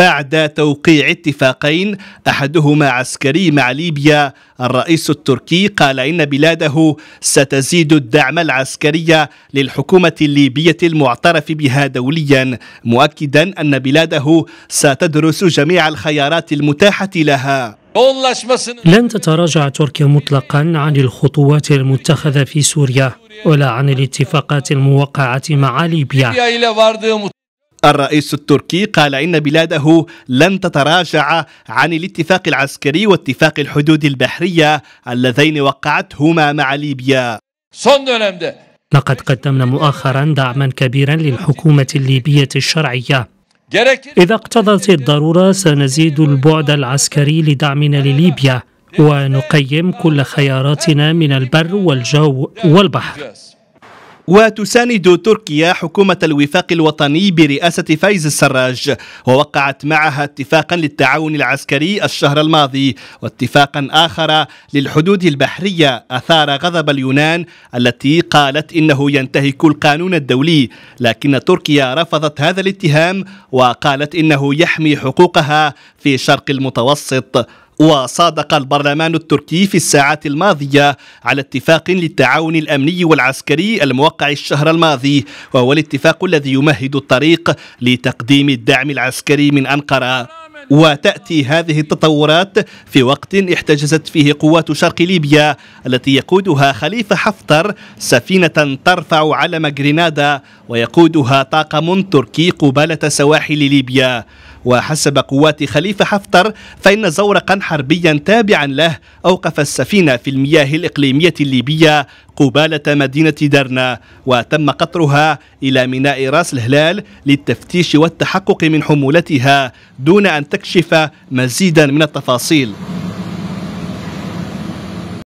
بعد توقيع اتفاقين احدهما عسكري مع ليبيا الرئيس التركي قال ان بلاده ستزيد الدعم العسكري للحكومه الليبيه المعترف بها دوليا مؤكدا ان بلاده ستدرس جميع الخيارات المتاحه لها لن تتراجع تركيا مطلقا عن الخطوات المتخذه في سوريا ولا عن الاتفاقات الموقعه مع ليبيا الرئيس التركي قال إن بلاده لن تتراجع عن الاتفاق العسكري واتفاق الحدود البحرية اللذين وقعتهما مع ليبيا لقد قدمنا مؤخرا دعما كبيرا للحكومة الليبية الشرعية إذا اقتضت الضرورة سنزيد البعد العسكري لدعمنا لليبيا ونقيم كل خياراتنا من البر والجو والبحر وتساند تركيا حكومة الوفاق الوطني برئاسة فايز السراج ووقعت معها اتفاقا للتعاون العسكري الشهر الماضي واتفاقا آخر للحدود البحرية أثار غضب اليونان التي قالت إنه ينتهك القانون الدولي لكن تركيا رفضت هذا الاتهام وقالت إنه يحمي حقوقها في شرق المتوسط وصادق البرلمان التركي في الساعات الماضية على اتفاق للتعاون الأمني والعسكري الموقع الشهر الماضي وهو الاتفاق الذي يمهد الطريق لتقديم الدعم العسكري من أنقرة وتأتي هذه التطورات في وقت احتجزت فيه قوات شرق ليبيا التي يقودها خليفة حفتر سفينة ترفع علم غرينادا ويقودها طاقم تركي قبالة سواحل ليبيا وحسب قوات خليفة حفتر فإن زورقا حربيا تابعا له أوقف السفينة في المياه الإقليمية الليبية قبالة مدينة درنا وتم قطرها إلى ميناء راس الهلال للتفتيش والتحقق من حمولتها دون أن تكشف مزيدا من التفاصيل